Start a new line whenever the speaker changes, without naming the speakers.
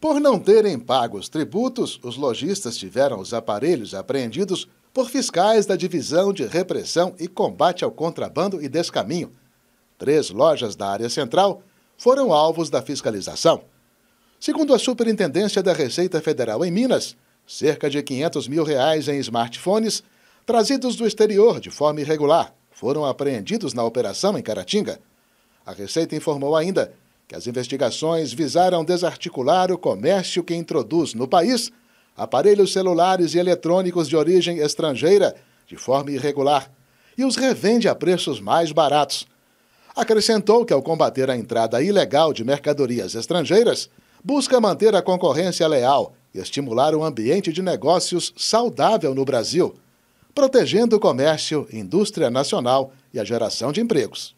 Por não terem pago os tributos, os lojistas tiveram os aparelhos apreendidos por fiscais da Divisão de Repressão e Combate ao Contrabando e Descaminho. Três lojas da área central foram alvos da fiscalização. Segundo a Superintendência da Receita Federal em Minas, cerca de 500 mil reais em smartphones trazidos do exterior de forma irregular foram apreendidos na operação em Caratinga. A Receita informou ainda que as investigações visaram desarticular o comércio que introduz no país aparelhos celulares e eletrônicos de origem estrangeira de forma irregular e os revende a preços mais baratos. Acrescentou que, ao combater a entrada ilegal de mercadorias estrangeiras, busca manter a concorrência leal e estimular um ambiente de negócios saudável no Brasil, protegendo o comércio, indústria nacional e a geração de empregos.